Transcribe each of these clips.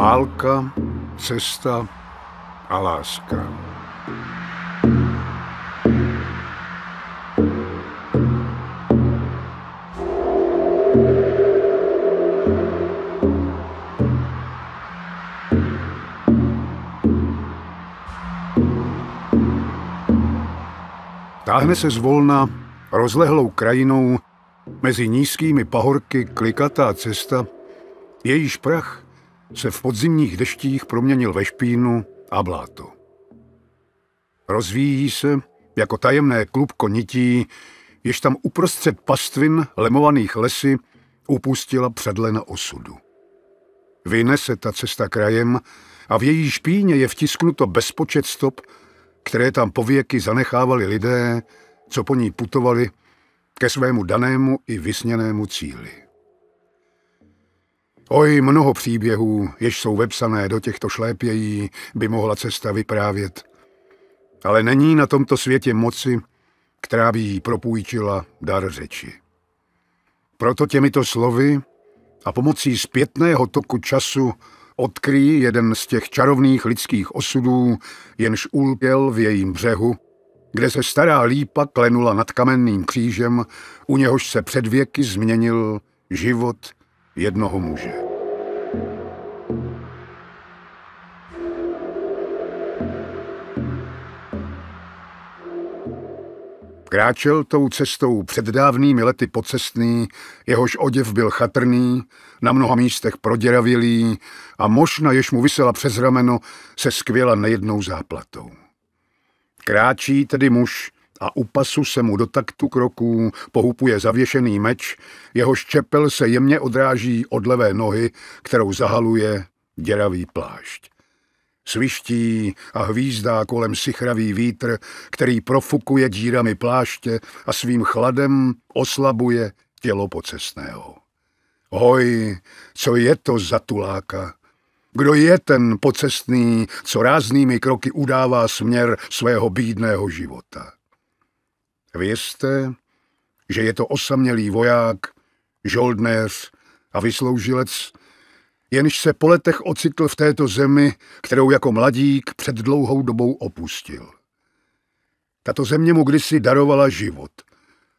Válka, cesta a láska. Táhne se zvolna rozlehlou krajinou mezi nízkými pahorky klikatá cesta, jejíž prach se v podzimních deštích proměnil ve špínu a bláto. Rozvíjí se jako tajemné klubko nití, jež tam uprostřed pastvin lemovaných lesy upustila na osudu. Vyne se ta cesta krajem a v její špíně je vtisknuto bezpočet stop, které tam pověky zanechávali lidé, co po ní putovali ke svému danému i vysněnému cíli. Oj, mnoho příběhů, jež jsou vepsané do těchto šlépějí, by mohla cesta vyprávět. Ale není na tomto světě moci, která by jí propůjčila dar řeči. Proto těmito slovy a pomocí zpětného toku času odkryj jeden z těch čarovných lidských osudů, jenž ulpěl v jejím břehu, kde se stará lípa klenula nad kamenným křížem, u něhož se před věky změnil život jednoho muže. Kráčel tou cestou před dávnými lety pocestný, jehož oděv byl chatrný, na mnoha místech proděravilý a možná jež mu vysela přes rameno, se skvěla nejednou záplatou. Kráčí tedy muž, a u pasu se mu do taktu kroků pohupuje zavěšený meč, jeho ščepel se jemně odráží od levé nohy, kterou zahaluje děravý plášť. Sviští a hvízdá kolem sichravý vítr, který profukuje dírami pláště a svým chladem oslabuje tělo pocestného. Hoj, co je to za tuláka? Kdo je ten pocestný, co ráznými kroky udává směr svého bídného života? Vězte, že je to osamělý voják, žoldnéř a vysloužilec, jenž se po letech ocitl v této zemi, kterou jako mladík před dlouhou dobou opustil. Tato země mu kdysi darovala život.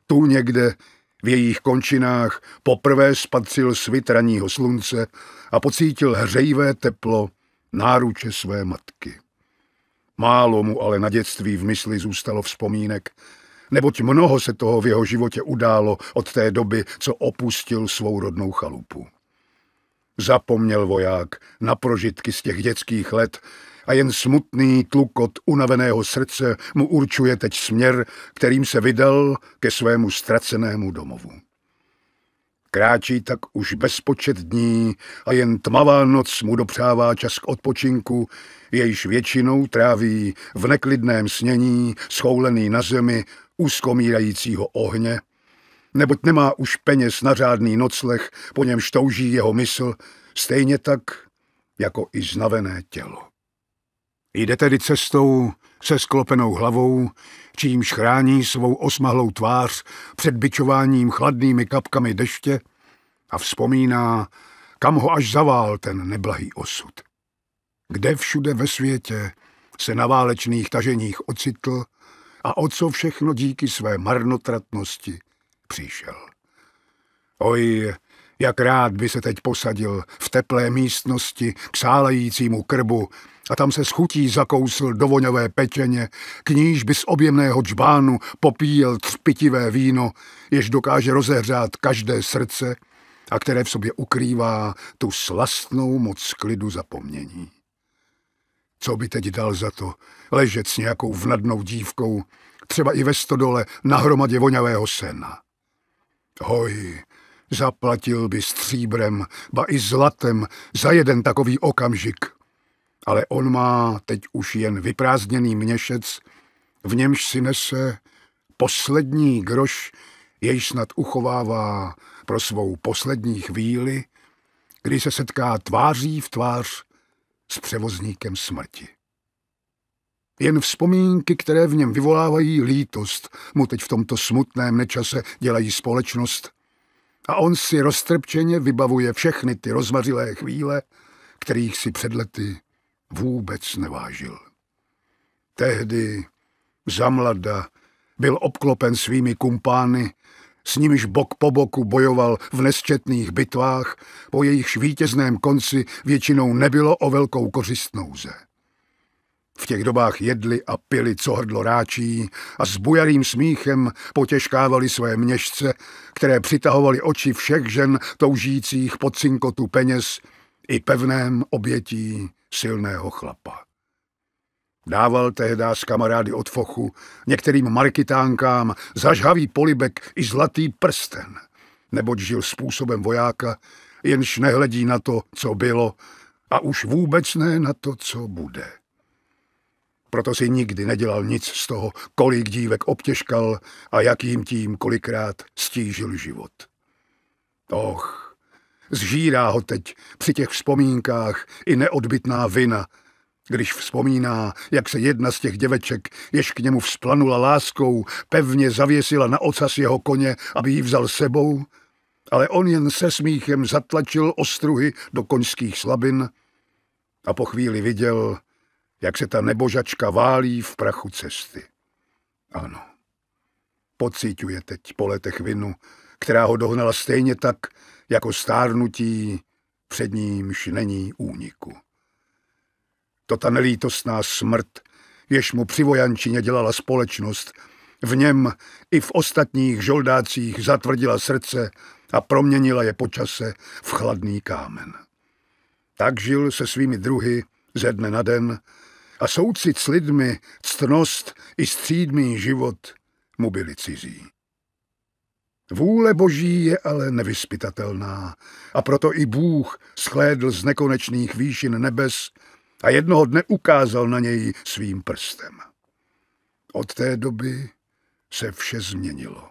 Tu někde v jejich končinách poprvé spatřil svit raního slunce a pocítil hřejivé teplo náruče své matky. Málo mu ale na dětství v mysli zůstalo vzpomínek neboť mnoho se toho v jeho životě událo od té doby, co opustil svou rodnou chalupu. Zapomněl voják na prožitky z těch dětských let a jen smutný tlukot unaveného srdce mu určuje teď směr, kterým se vydal ke svému ztracenému domovu. Kráčí tak už bezpočet dní a jen tmavá noc mu dopřává čas k odpočinku, jejíž většinou tráví v neklidném snění, schoulený na zemi úzkomírajícího ohně, neboť nemá už peněz na řádný nocleh, po němž touží jeho mysl, stejně tak jako i znavené tělo. Jde tedy cestou se sklopenou hlavou, čímž chrání svou osmahlou tvář před byčováním chladnými kapkami deště a vzpomíná, kam ho až zavál ten neblahý osud. Kde všude ve světě se na válečných taženích ocitl a o co všechno díky své marnotratnosti přišel. Oj, jak rád by se teď posadil v teplé místnosti k sálejícímu krbu a tam se schutí zakousl do voňové pečeně, k níž by z objemného džbánu popíjel třpitivé víno, jež dokáže rozehřát každé srdce a které v sobě ukrývá tu slastnou moc klidu zapomnění. Co by teď dal za to? Ležet s nějakou vnadnou dívkou, třeba i ve stodole na hromadě voňavého sena. Hoj, zaplatil by stříbrem, ba i zlatem za jeden takový okamžik. Ale on má teď už jen vyprázdněný měšec, v němž si nese poslední groš, jej snad uchovává pro svou poslední chvíli, kdy se setká tváří v tvář s převozníkem smrti. Jen vzpomínky, které v něm vyvolávají lítost, mu teď v tomto smutném nečase dělají společnost. A on si roztrpčeně vybavuje všechny ty rozmařilé chvíle, kterých si před lety vůbec nevážil. Tehdy, zamlada, byl obklopen svými kumpány s nimiž bok po boku bojoval v nesčetných bitvách, po jejichž vítězném konci většinou nebylo o velkou kořistnou ze. V těch dobách jedli a pili, co hrdlo ráčí a s bujarým smíchem potěškávali své měšce, které přitahovali oči všech žen toužících pod cinkotu peněz i pevném obětí silného chlapa. Dával tehdy s kamarády od fochu, některým markitánkám, zažhavý polibek i zlatý prsten, neboť žil způsobem vojáka, jenž nehledí na to, co bylo, a už vůbec ne na to, co bude. Proto si nikdy nedělal nic z toho, kolik dívek obtěžkal a jakým tím kolikrát stížil život. Och, zžírá ho teď při těch vzpomínkách i neodbitná vina když vzpomíná, jak se jedna z těch děveček, jež k němu vzplanula láskou, pevně zavěsila na ocas jeho koně, aby ji vzal sebou, ale on jen se smíchem zatlačil ostruhy do koňských slabin a po chvíli viděl, jak se ta nebožačka válí v prachu cesty. Ano, pocítuje teď po letech vinu, která ho dohnala stejně tak, jako stárnutí, před nímž není úniku to ta nelítostná smrt, jež mu při vojančině dělala společnost, v něm i v ostatních žoldácích zatvrdila srdce a proměnila je počase v chladný kámen. Tak žil se svými druhy ze dne na den a soucit s lidmi, ctnost i střídný život mu byli cizí. Vůle boží je ale nevyspytatelná a proto i Bůh schlédl z nekonečných výšin nebes a jednoho dne ukázal na něj svým prstem. Od té doby se vše změnilo.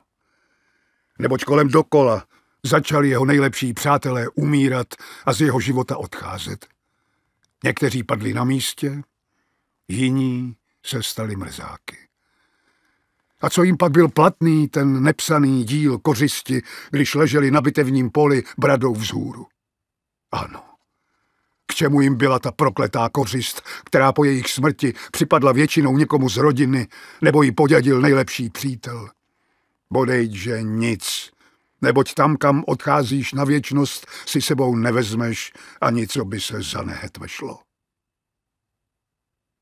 Neboť kolem dokola začali jeho nejlepší přátelé umírat a z jeho života odcházet. Někteří padli na místě, jiní se stali mrzáky. A co jim pak byl platný ten nepsaný díl kořisti, když leželi na bitevním poli bradou vzhůru? Ano, k čemu jim byla ta prokletá kořist, která po jejich smrti připadla většinou někomu z rodiny, nebo ji podědil nejlepší přítel? Bodejť, že nic, neboť tam, kam odcházíš na věčnost, si sebou nevezmeš ani co by se za vešlo.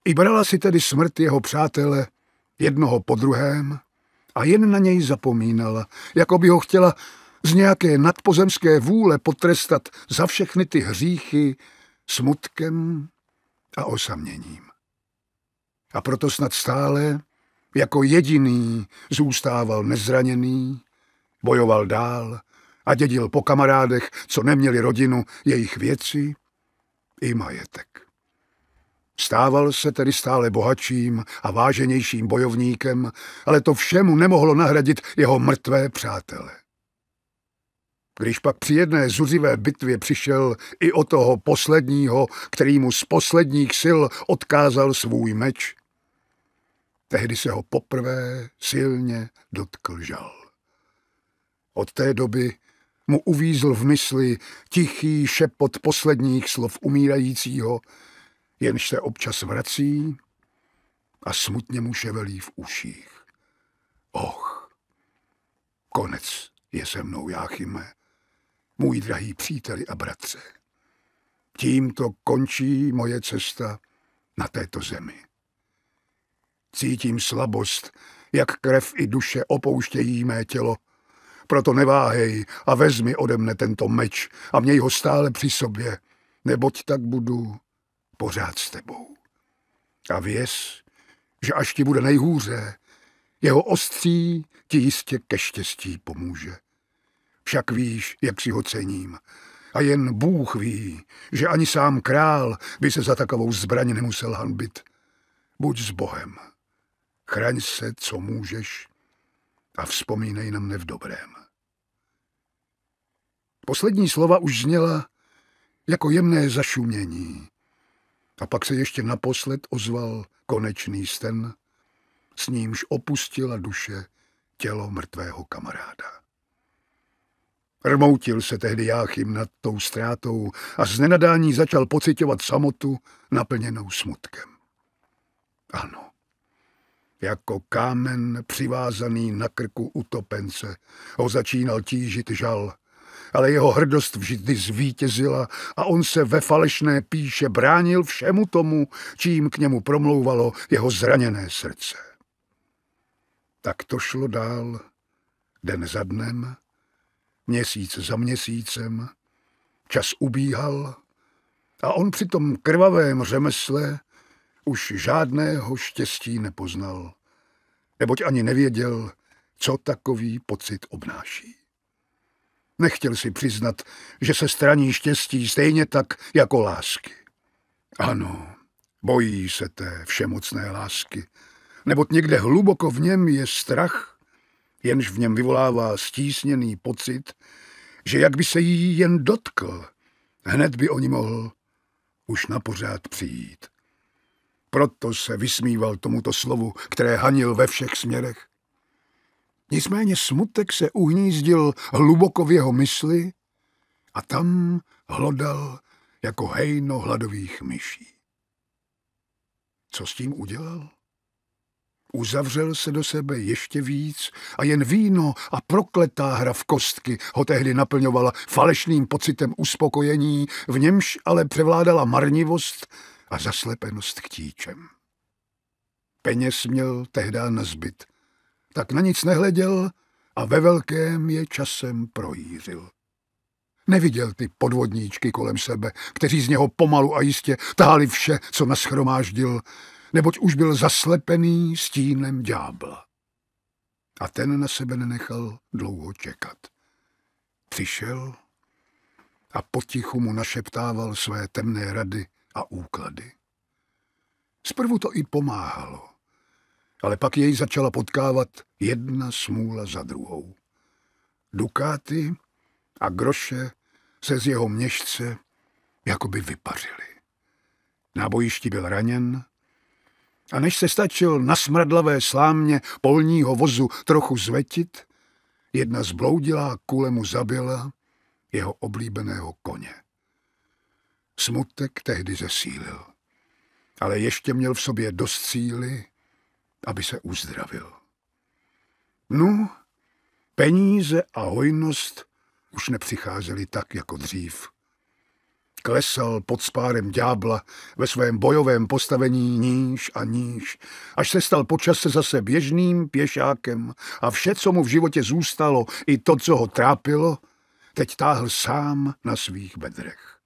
I brala si tedy smrt jeho přátele jednoho po druhém a jen na něj zapomínala, jako by ho chtěla z nějaké nadpozemské vůle potrestat za všechny ty hříchy, smutkem a osaměním. A proto snad stále jako jediný zůstával nezraněný, bojoval dál a dědil po kamarádech, co neměli rodinu, jejich věci i majetek. Stával se tedy stále bohatším a váženějším bojovníkem, ale to všemu nemohlo nahradit jeho mrtvé přátele. Když pak při jedné zuřivé bitvě přišel i o toho posledního, který mu z posledních sil odkázal svůj meč, tehdy se ho poprvé silně dotkl žal. Od té doby mu uvízl v mysli tichý šepot posledních slov umírajícího, jenž se občas vrací a smutně mu ševelí v uších. Och, konec je se mnou, Jáchyme můj drahý příteli a bratře. Tímto končí moje cesta na této zemi. Cítím slabost, jak krev i duše opouštějí mé tělo. Proto neváhej a vezmi ode mne tento meč a měj ho stále při sobě, neboť tak budu pořád s tebou. A věz, že až ti bude nejhůře, jeho ostří ti jistě ke štěstí pomůže však víš, jak si ho cením. A jen Bůh ví, že ani sám král by se za takovou zbraň nemusel hanbit. Buď s Bohem. Chraň se, co můžeš, a vzpomínej na mne v dobrém. Poslední slova už zněla jako jemné zašumění. A pak se ještě naposled ozval konečný sten, s nímž opustila duše tělo mrtvého kamaráda. Rmoutil se tehdy Jáchym nad tou ztrátou a z nenadání začal pocitovat samotu naplněnou smutkem. Ano, jako kámen přivázaný na krku utopence ho začínal tížit žal, ale jeho hrdost vždy zvítězila a on se ve falešné píše bránil všemu tomu, čím k němu promlouvalo jeho zraněné srdce. Tak to šlo dál, den za dnem, Měsíc za měsícem, čas ubíhal a on při tom krvavém řemesle už žádného štěstí nepoznal, neboť ani nevěděl, co takový pocit obnáší. Nechtěl si přiznat, že se straní štěstí stejně tak jako lásky. Ano, bojí se té všemocné lásky, neboť někde hluboko v něm je strach, jenž v něm vyvolává stísněný pocit, že jak by se jí jen dotkl, hned by o ní mohl už na pořád přijít. Proto se vysmíval tomuto slovu, které hanil ve všech směrech. Nicméně smutek se uhnízdil hluboko v jeho mysli a tam hlodal jako hejno hladových myší. Co s tím udělal? Uzavřel se do sebe ještě víc a jen víno a prokletá hra v kostky ho tehdy naplňovala falešným pocitem uspokojení, v němž ale převládala marnivost a zaslepenost k tíčem. Peněz měl tehdy na zbyt, tak na nic nehleděl a ve velkém je časem projířil. Neviděl ty podvodníčky kolem sebe, kteří z něho pomalu a jistě táhli vše, co naschromáždil, neboť už byl zaslepený stínem ďábla. A ten na sebe nenechal dlouho čekat. Přišel a potichu mu našeptával své temné rady a úklady. Zprvu to i pomáhalo, ale pak jej začala potkávat jedna smůla za druhou. Dukáty a groše se z jeho měšce jakoby vypařily. Na bojišti byl raněn a než se stačil na smradlavé slámě polního vozu trochu zvetit, jedna zbloudilá kule mu zabila jeho oblíbeného koně. Smutek tehdy zesílil, ale ještě měl v sobě dost síly, aby se uzdravil. No, peníze a hojnost už nepřicházely tak jako dřív. Klesal pod spárem ďábla ve svém bojovém postavení níž a níž, až se stal počase zase běžným pěšákem a vše, co mu v životě zůstalo, i to, co ho trápilo, teď táhl sám na svých bedrech.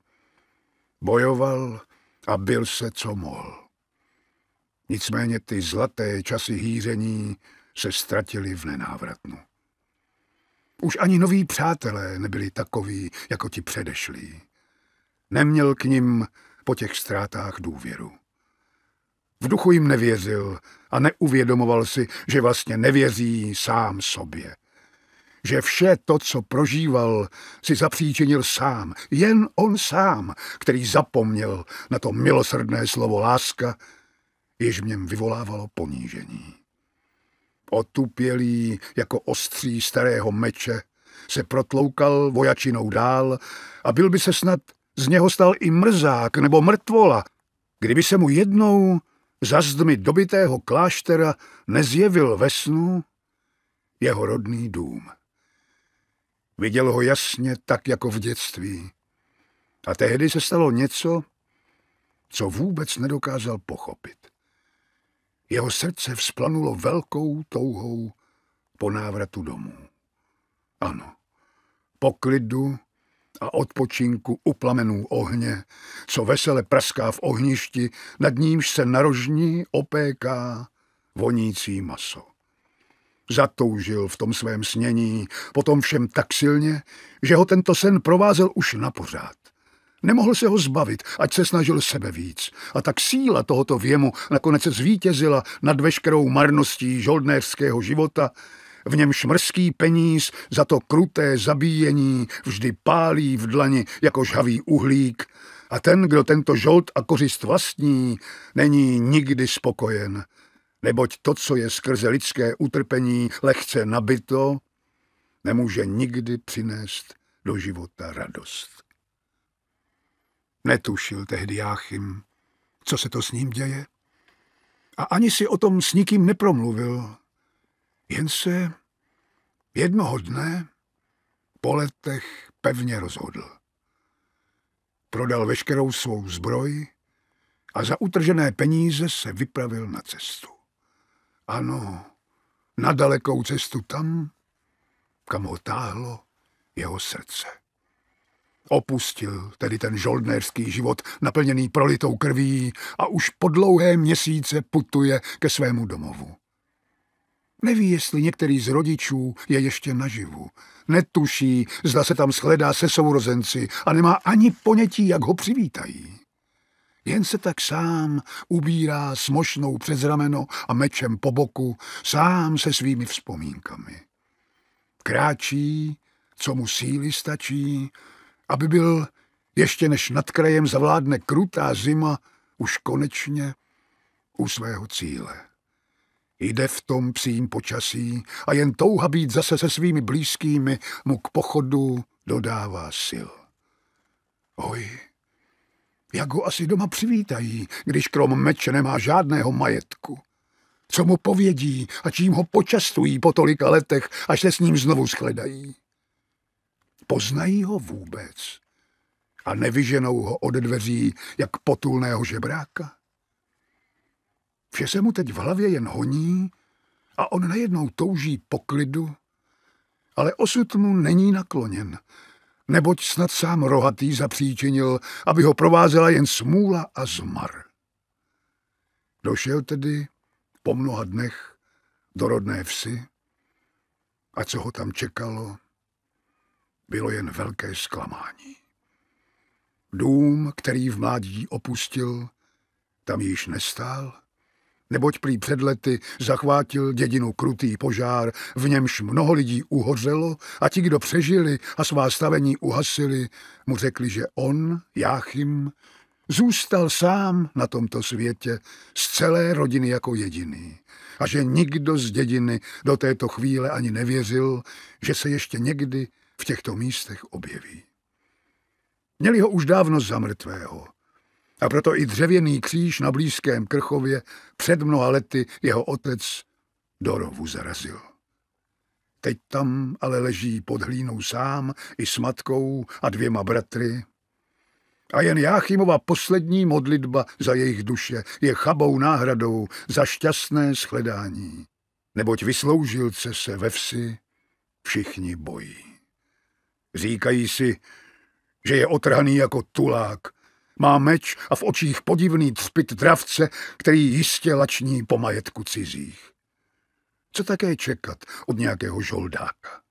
Bojoval a byl se, co mohl. Nicméně ty zlaté časy hýření se ztratili v nenávratnu. Už ani noví přátelé nebyli takoví, jako ti předešlí. Neměl k ním po těch ztrátách důvěru. V duchu jim nevěřil a neuvědomoval si, že vlastně nevěří sám sobě. Že vše to, co prožíval, si zapříčinil sám, jen on sám, který zapomněl na to milosrdné slovo láska, jež v něm vyvolávalo ponížení. Otupělý jako ostří starého meče se protloukal vojačinou dál a byl by se snad z něho stal i mrzák nebo mrtvola, kdyby se mu jednou za zdmi dobitého kláštera nezjevil ve snu jeho rodný dům. Viděl ho jasně tak jako v dětství. A tehdy se stalo něco, co vůbec nedokázal pochopit. Jeho srdce vzplanulo velkou touhou po návratu domů. Ano, po klidu a odpočinku u plamenů ohně, co vesele praská v ohništi, nad nímž se narožní opéká vonící maso. Zatoužil v tom svém snění, potom všem tak silně, že ho tento sen provázel už na pořád. Nemohl se ho zbavit, ať se snažil sebe víc. A tak síla tohoto věmu nakonec zvítězila nad veškerou marností žoldnéřského života, v němž mrzký peníz za to kruté zabíjení vždy pálí v dlani jako žhavý uhlík a ten, kdo tento žolt a kořist vlastní, není nikdy spokojen, neboť to, co je skrze lidské utrpení lehce nabito, nemůže nikdy přinést do života radost. Netušil tehdy Jáchym, co se to s ním děje, a ani si o tom s nikým nepromluvil, jen se jednoho dne po letech pevně rozhodl. Prodal veškerou svou zbroj a za utržené peníze se vypravil na cestu. Ano, na dalekou cestu tam, kam ho táhlo jeho srdce. Opustil tedy ten žoldnérský život, naplněný prolitou krví a už po dlouhé měsíce putuje ke svému domovu. Neví, jestli některý z rodičů je ještě naživu. Netuší, zda se tam shledá se sourozenci a nemá ani ponětí, jak ho přivítají. Jen se tak sám ubírá s mošnou přes rameno a mečem po boku, sám se svými vzpomínkami. Kráčí, co mu síly stačí, aby byl, ještě než nad krajem zavládne krutá zima, už konečně u svého cíle. Jde v tom přím počasí a jen touha být zase se svými blízkými mu k pochodu dodává sil. Oj, jak ho asi doma přivítají, když krom meče nemá žádného majetku. Co mu povědí a čím ho počastují po tolika letech, až se s ním znovu shledají. Poznají ho vůbec a nevyženou ho od dveří jak potulného žebráka? Vše se mu teď v hlavě jen honí a on najednou touží poklidu, ale osud mu není nakloněn, neboť snad sám rohatý zapříčinil, aby ho provázela jen smůla a zmar. Došel tedy po mnoha dnech do rodné vsi a co ho tam čekalo, bylo jen velké zklamání. Dům, který v mládí opustil, tam již nestál neboť prý před lety zachvátil dědinu krutý požár, v němž mnoho lidí uhořelo a ti, kdo přežili a svá stavení uhasili, mu řekli, že on, Jáchym, zůstal sám na tomto světě z celé rodiny jako jediný a že nikdo z dědiny do této chvíle ani nevěřil, že se ještě někdy v těchto místech objeví. Měli ho už dávno za mrtvého, a proto i dřevěný kříž na blízkém Krchově před mnoha lety jeho otec do rovu zarazil. Teď tam ale leží pod hlínou sám i s matkou a dvěma bratry. A jen Jáchymova poslední modlitba za jejich duše je chabou náhradou za šťastné shledání, neboť vysloužilce se ve vsi všichni bojí. Říkají si, že je otrhaný jako tulák má meč a v očích podivný třpit dravce, který jistě lační po majetku cizích. Co také čekat od nějakého žoldáka?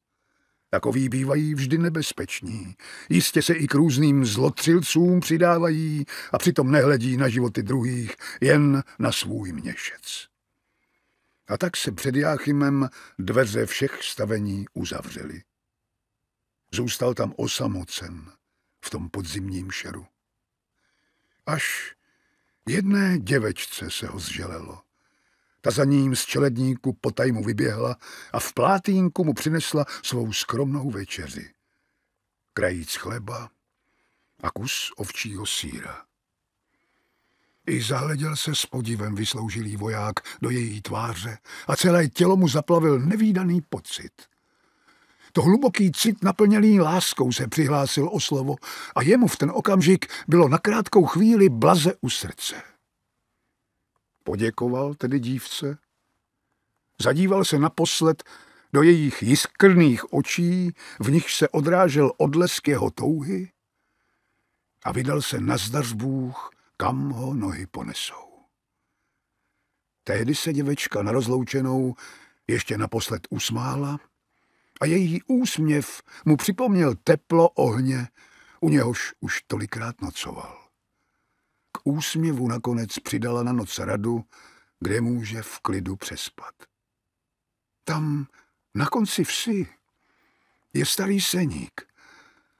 Takoví bývají vždy nebezpeční. Jistě se i k různým zlotřilcům přidávají a přitom nehledí na životy druhých, jen na svůj měšec. A tak se před Jáchymem dveře všech stavení uzavřely. Zůstal tam osamocen v tom podzimním šeru. Až jedné děvečce se ho zželelo. Ta za ním z čeledníku potajmu vyběhla a v plátínku mu přinesla svou skromnou večeři. Krajíc chleba a kus ovčího síra. I zahleděl se s podivem vysloužilý voják do její tváře a celé tělo mu zaplavil nevýdaný pocit. To hluboký cit naplněný láskou se přihlásil o slovo a jemu v ten okamžik bylo na krátkou chvíli blaze u srdce. Poděkoval tedy dívce, zadíval se naposled do jejich jiskrných očí, v nich se odrážel odlesk jeho touhy a vydal se na zdař Bůh, kam ho nohy ponesou. Tehdy se děvečka na rozloučenou ještě naposled usmála a její úsměv mu připomněl teplo ohně, u něhož už tolikrát nocoval. K úsměvu nakonec přidala na noc radu, kde může v klidu přespat. Tam na konci vsi je starý seník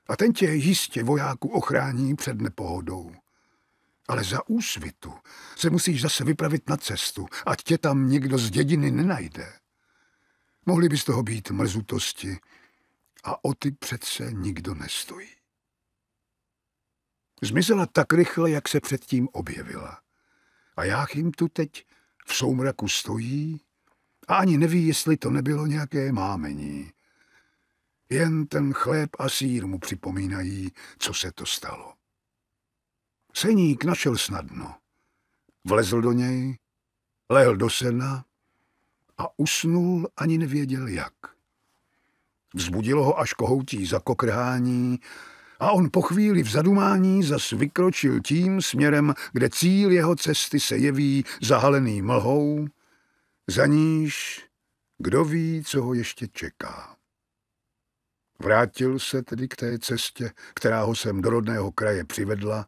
a ten tě jistě vojáku ochrání před nepohodou. Ale za úsvitu se musíš zase vypravit na cestu, ať tě tam někdo z dědiny nenajde. Mohly by z toho být mrzutosti a o ty přece nikdo nestojí. Zmizela tak rychle, jak se předtím objevila. A já jim tu teď v soumraku stojí a ani neví, jestli to nebylo nějaké mámení. Jen ten chléb a sír mu připomínají, co se to stalo. Seník našel snadno. Vlezl do něj, lehl do sena a usnul ani nevěděl jak. Vzbudilo ho až kohoutí zakokrhání a on po chvíli v zadumání zas vykročil tím směrem, kde cíl jeho cesty se jeví zahalený mlhou, za níž kdo ví, co ho ještě čeká. Vrátil se tedy k té cestě, která ho sem do rodného kraje přivedla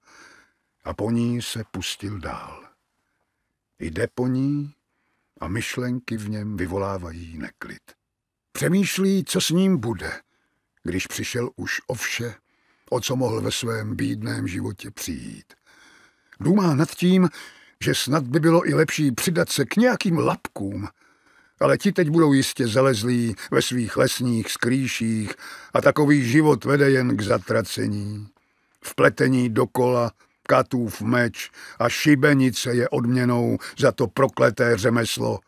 a po ní se pustil dál. Jde po ní a myšlenky v něm vyvolávají neklid. Přemýšlí, co s ním bude, když přišel už o vše, o co mohl ve svém bídném životě přijít. Důmá nad tím, že snad by bylo i lepší přidat se k nějakým lapkům, ale ti teď budou jistě zalezlí ve svých lesních skrýších a takový život vede jen k zatracení, vpletení dokola, Katův meč a šibenice je odměnou za to prokleté řemeslo.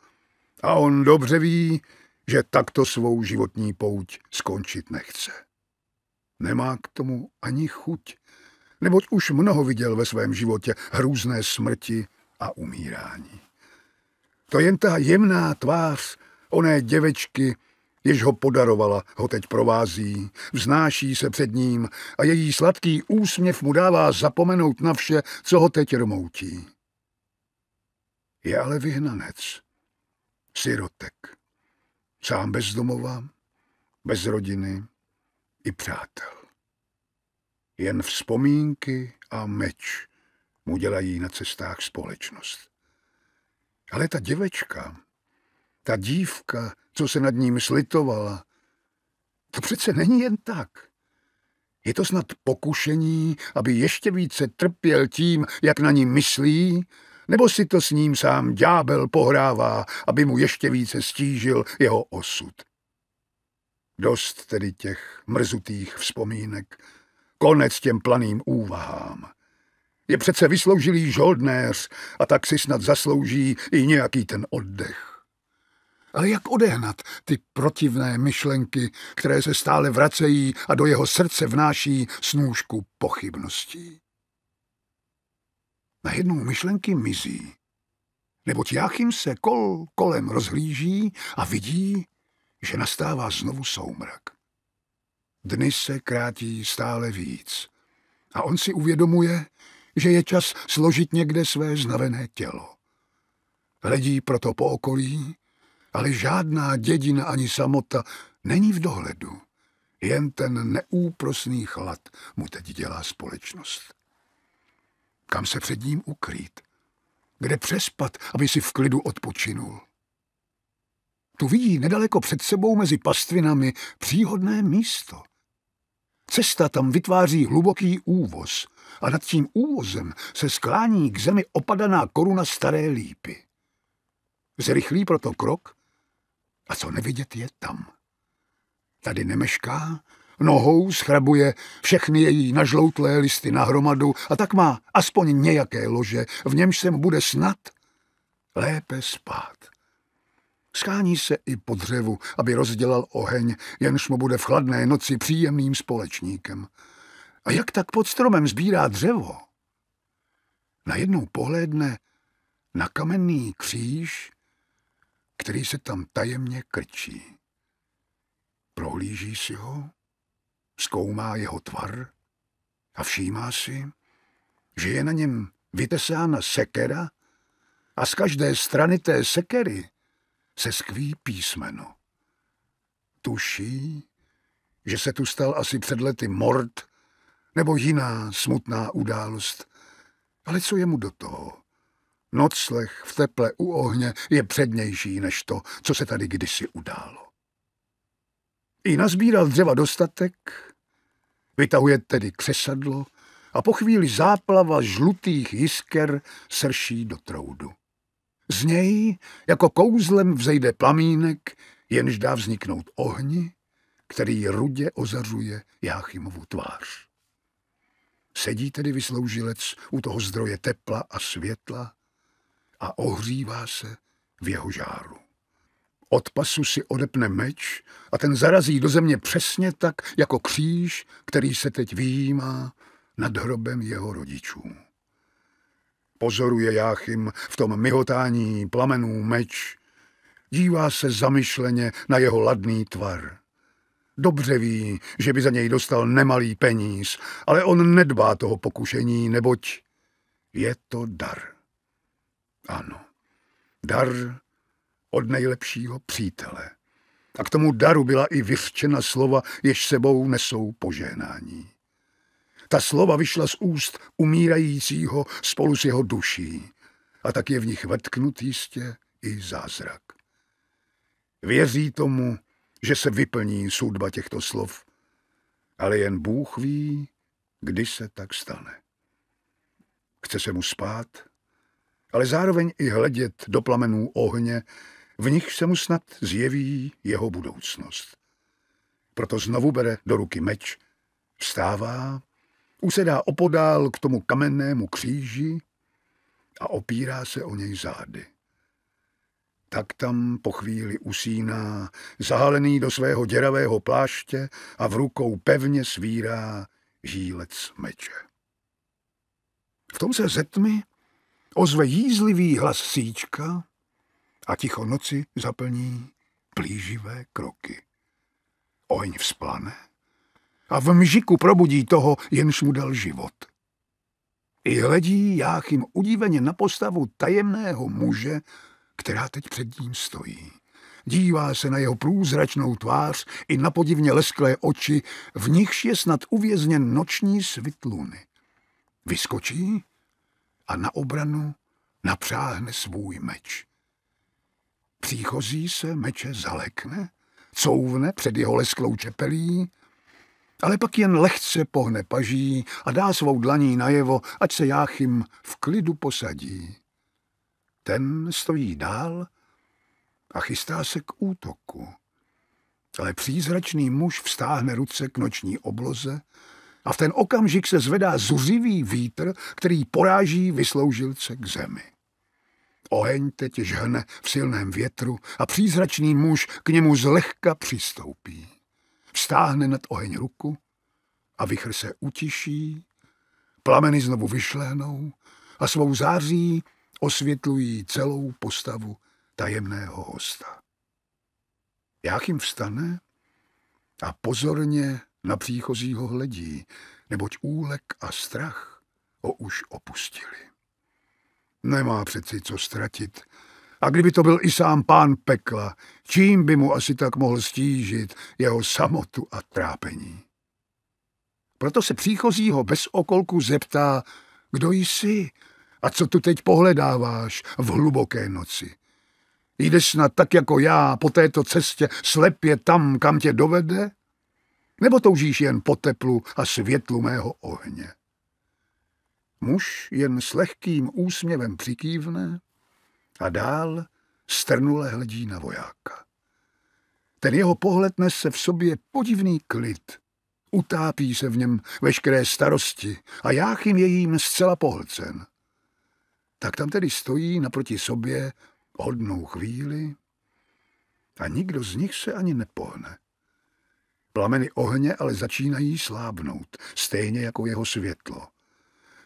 A on dobře ví, že takto svou životní pouť skončit nechce. Nemá k tomu ani chuť, neboť už mnoho viděl ve svém životě hrůzné smrti a umírání. To jen ta jemná tvář oné děvečky jež ho podarovala, ho teď provází. Vznáší se před ním a její sladký úsměv mu dává zapomenout na vše, co ho teď rmoutí. Je ale vyhnanec, sirotek, sám bez domova, bez rodiny i přátel. Jen vzpomínky a meč mu dělají na cestách společnost. Ale ta děvečka, ta dívka, co se nad ním slitovala, to přece není jen tak. Je to snad pokušení, aby ještě více trpěl tím, jak na ní myslí, nebo si to s ním sám ďábel pohrává, aby mu ještě více stížil jeho osud. Dost tedy těch mrzutých vzpomínek, konec těm planým úvahám. Je přece vysloužilý žoldnéř a tak si snad zaslouží i nějaký ten oddech. Ale jak odehnat ty protivné myšlenky, které se stále vracejí a do jeho srdce vnáší snůžku pochybností? Najednou myšlenky mizí, neboť Jáchym se kol kolem rozhlíží a vidí, že nastává znovu soumrak. Dny se krátí stále víc a on si uvědomuje, že je čas složit někde své znavené tělo. Hledí proto po okolí ale žádná dědina ani samota není v dohledu. Jen ten neúprosný chlad mu teď dělá společnost. Kam se před ním ukrýt? Kde přespat, aby si v klidu odpočinul? Tu vidí nedaleko před sebou mezi pastvinami příhodné místo. Cesta tam vytváří hluboký úvoz a nad tím úvozem se sklání k zemi opadaná koruna staré lípy. Zrychlí proto krok a co nevidět je tam. Tady nemešká, nohou schrabuje všechny její nažloutlé listy na hromadu a tak má aspoň nějaké lože, v němž se mu bude snad lépe spát. Skání se i po dřevu, aby rozdělal oheň, jenž mu bude v chladné noci příjemným společníkem. A jak tak pod stromem sbírá dřevo? Najednou pohledne na kamenný kříž který se tam tajemně krčí. Prohlíží si ho, zkoumá jeho tvar a všímá si, že je na něm vytesána sekera a z každé strany té sekery se skví písmeno. Tuší, že se tu stal asi před lety mord nebo jiná smutná událost, ale co je mu do toho? Nocleh v teple u ohně je přednější než to, co se tady kdysi událo. I nazbíral dřeva dostatek, vytahuje tedy křesadlo a po chvíli záplava žlutých jisker srší do troudu. Z něj jako kouzlem vzejde plamínek, jenž dá vzniknout ohni, který rudě ozařuje Jáchymovu tvář. Sedí tedy vysloužilec u toho zdroje tepla a světla a ohřívá se v jeho žáru. Od pasu si odepne meč a ten zarazí do země přesně tak, jako kříž, který se teď výjímá nad hrobem jeho rodičů. Pozoruje Jáchym v tom myhotání plamenů meč, dívá se zamyšleně na jeho ladný tvar. Dobře ví, že by za něj dostal nemalý peníz, ale on nedbá toho pokušení, neboť je to dar. Ano. Dar od nejlepšího přítele. A k tomu daru byla i vyřčena slova, jež sebou nesou požehnání. Ta slova vyšla z úst umírajícího spolu s jeho duší a tak je v nich vetknut jistě i zázrak. Věří tomu, že se vyplní sudba těchto slov, ale jen Bůh ví, kdy se tak stane. Chce se mu spát ale zároveň i hledět do plamenů ohně, v nich se mu snad zjeví jeho budoucnost. Proto znovu bere do ruky meč, vstává, usedá opodál k tomu kamennému kříži a opírá se o něj zády. Tak tam po chvíli usíná, zahalený do svého děravého pláště a v rukou pevně svírá žílec meče. V tom se ze tmy ozve jízlivý hlas síčka a ticho noci zaplní plíživé kroky. Oheň vzplane a v mžiku probudí toho, jenž mu dal život. I hledí Jáchym udíveně na postavu tajemného muže, která teď před ním stojí. Dívá se na jeho průzračnou tvář i na podivně lesklé oči, v nichž je snad uvězněn noční svit luny. Vyskočí a na obranu napřáhne svůj meč. Příchozí se meče zalekne, couvne před jeho lesklou čepelí, ale pak jen lehce pohne paží a dá svou dlaní najevo, ať se Jáchym v klidu posadí. Ten stojí dál a chystá se k útoku. Ale přízračný muž vstáhne ruce k noční obloze a v ten okamžik se zvedá zuřivý vítr, který poráží vysloužilce k zemi. Oheň teď žhne v silném větru a přízračný muž k němu zlehka přistoupí. Vstáhne nad oheň ruku a vychr se utiší, plameny znovu vyšlehnou a svou září osvětlují celou postavu tajemného hosta. Jáchym vstane a pozorně na příchozího hledí, neboť úlek a strach ho už opustili. Nemá přeci co ztratit. A kdyby to byl i sám pán pekla, čím by mu asi tak mohl stížit jeho samotu a trápení? Proto se příchozího bez okolku zeptá, kdo jsi a co tu teď pohledáváš v hluboké noci. Jdeš snad tak jako já po této cestě slepě tam, kam tě dovede? Nebo toužíš jen po teplu a světlu mého ohně? Muž jen s lehkým úsměvem přikývne a dál strnule hledí na vojáka. Ten jeho pohled nese v sobě podivný klid. Utápí se v něm veškeré starosti a Jáchym je jím zcela pohlcen. Tak tam tedy stojí naproti sobě hodnou chvíli a nikdo z nich se ani nepohne. Plameny ohně ale začínají slábnout, stejně jako jeho světlo.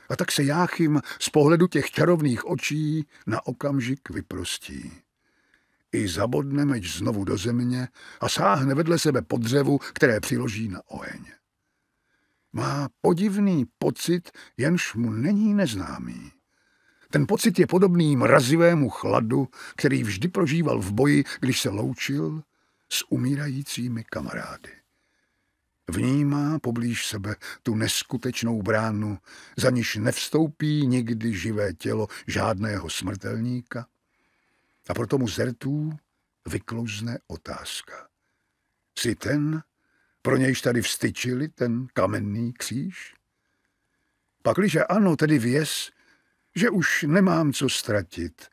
A tak se Jáchym z pohledu těch čarovných očí na okamžik vyprostí. I zabodne meč znovu do země a sáhne vedle sebe pod dřevu, které přiloží na oheň. Má podivný pocit, jenž mu není neznámý. Ten pocit je podobný mrazivému chladu, který vždy prožíval v boji, když se loučil s umírajícími kamarády vnímá poblíž sebe tu neskutečnou bránu, za niž nevstoupí nikdy živé tělo žádného smrtelníka. A proto mu zertů vyklouzne otázka. Jsi ten, pro nějž tady vstyčili ten kamenný kříž? Pakliže ano, tedy věz, že už nemám co ztratit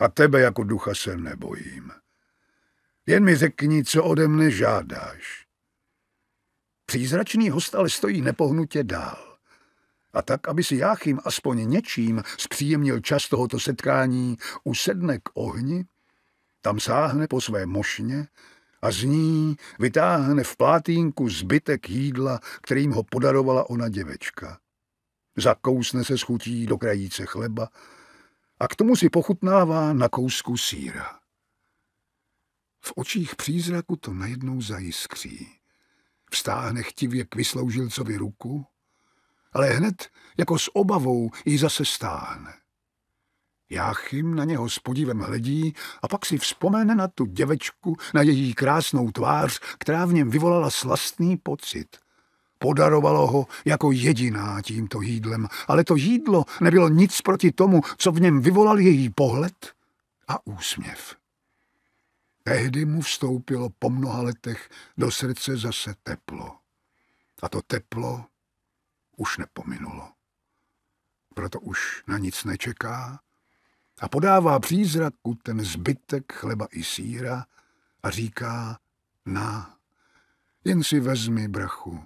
a tebe jako ducha se nebojím. Jen mi řekni, co ode mne žádáš Přízračný host ale stojí nepohnutě dál. A tak, aby si Jáchym aspoň něčím zpříjemnil čas tohoto setkání, usedne k ohni, tam sáhne po své mošně a z ní vytáhne v plátínku zbytek jídla, kterým ho podarovala ona děvečka. Zakousne se schutí do krajíce chleba a k tomu si pochutnává na kousku síra. V očích přízraku to najednou zajiskří. Vstáhne chtivě k vysloužilcovi ruku, ale hned jako s obavou ji zase stáhne. Jáchym na něho s podívem hledí a pak si vzpomene na tu děvečku, na její krásnou tvář, která v něm vyvolala slastný pocit. Podarovalo ho jako jediná tímto jídlem, ale to jídlo nebylo nic proti tomu, co v něm vyvolal její pohled a úsměv. Tehdy mu vstoupilo po mnoha letech do srdce zase teplo. A to teplo už nepominulo. Proto už na nic nečeká a podává přízraku ten zbytek chleba i síra a říká, na, jen si vezmi, brachu,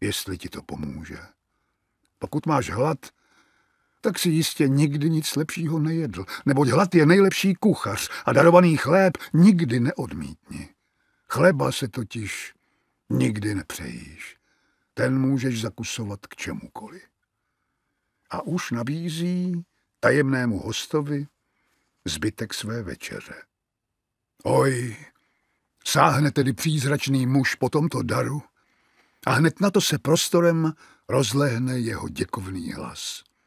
jestli ti to pomůže. Pokud máš hlad, tak si jistě nikdy nic lepšího nejedl, neboť hlad je nejlepší kuchař a darovaný chléb nikdy neodmítni. Chleba se totiž nikdy nepřejíš. Ten můžeš zakusovat k čemukoli. A už nabízí tajemnému hostovi zbytek své večeře. Oj, sáhne tedy přízračný muž po tomto daru a hned na to se prostorem rozlehne jeho děkovný hlas.